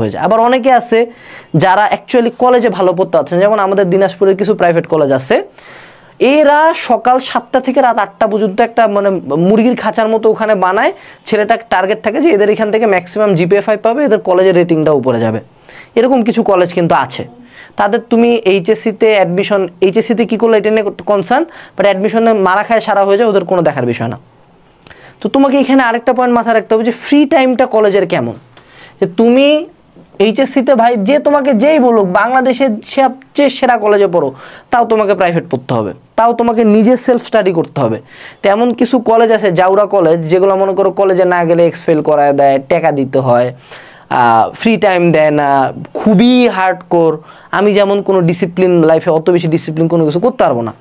হয়ে যায় আবার অনেকে আছে যারা অ্যাকচুয়ালি কলেজে ভালো পড়তে আছেন যেমন আমাদের দিনাজপুরের কিছু প্রাইভেট কলেজ আছে এরা সকাল সাতটা থেকে রাত আটটা পর্যন্ত একটা মানে মুরগির খাঁচার মতো ওখানে বানায় ছেলেটা টার্গেট থাকে যে এদের এখান থেকে ম্যাক্সিমাম জিপিএ ফাইভ পাবে এদের কলেজের রেটিংটা উপরে যাবে এরকম কিছু কলেজ কিন্তু আছে তাদের তুমি এইচএসসিতে অ্যাডমিশন এইচএসসিতে কী করলে এটা নিয়ে কনসার্ন বাট অ্যাডমিশনে মারা খায় সারা হয়ে যায় ওদের কোনো দেখার বিষয় না তো তোমাকে এখানে আরেকটা পয়েন্ট মাথায় রাখতে হবে যে ফ্রি টাইমটা কলেজের কেমন যে তুমি এইচএসসিতে ভাই যে তোমাকে যেই বলুক বাংলাদেশের সবচেয়ে সেরা কলেজে পড়ো তাও তোমাকে প্রাইভেট পড়তে হবে তাও তোমাকে নিজে সেলফ স্টাডি করতে হবে তেমন কিছু কলেজ আছে জাউরা কলেজ যেগুলো মনে করো কলেজে না গেলে এক্সফেল করা দেয় টাকা দিতে হয় ফ্রি টাইম দেয় না খুবই হার্ড কোর আমি যেমন কোনো ডিসিপ্লিন লাইফে অত বেশি ডিসিপ্লিন কোনো কিছু করতে পারবো না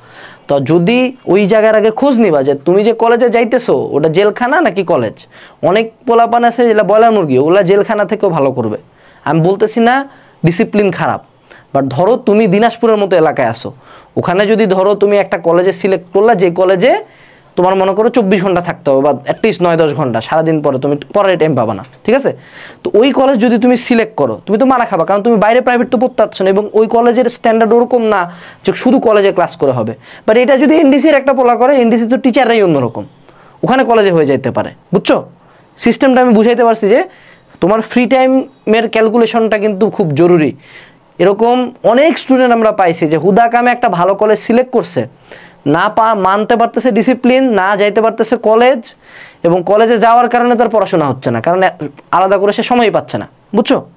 তো যদি ওই জায়গার আগে খোঁজ নিবা যে তুমি যে কলেজে যাইতেছো ওটা জেলখানা নাকি কলেজ অনেক পোলাপান আছে যেটা বলা মুরগি ওগুলা জেলখানা থেকেও ভালো করবে আমি বলতেছি না ডিসিপ্লিন খারাপ বাট ধরো তুমি দিনাজপুরের মতো এলাকায় আসো ওখানে যদি ধরো তুমি একটা কলেজে সিলেক্ট করলা যে কলেজে তোমার মনে করো চব্বিশ ঘন্টা থাকতে হবে বা অ্যাটলিস্ট নয় দশ ঘন্টা সারাদিন পরে তুমি পরে টাইম পাবা না ঠিক আছে তো ওই কলেজ যদি তুমি সিলেক্ট করো তুমি তো মারা খাবা কারণ তুমি বাইরে প্রাইভেট তো পড়তে পারছো না এবং ওই কলেজের স্ট্যান্ডার্ড ওরকম না যে শুধু কলেজে ক্লাস করে হবে বাট এটা যদি এনডিসির একটা পোলা করে এনডিসি তো টিচাররাই অন্যরকম ওখানে কলেজে হয়ে যেতে পারে বুঝছো সিস্টেমটা আমি বুঝাইতে পারছি যে তোমার ফ্রি টাইমের ক্যালকুলেশনটা কিন্তু খুব জরুরি এরকম অনেক স্টুডেন্ট আমরা পাইছি যে হুদা কামে একটা ভালো কলেজ সিলেক্ট করছে না পা মানতে পারতেছে ডিসিপ্লিন না যাইতে পারতেছে কলেজ এবং কলেজে যাওয়ার কারণে তার পড়াশোনা হচ্ছে না কারণ আলাদা করে সে সময় পাচ্ছে না বুঝছো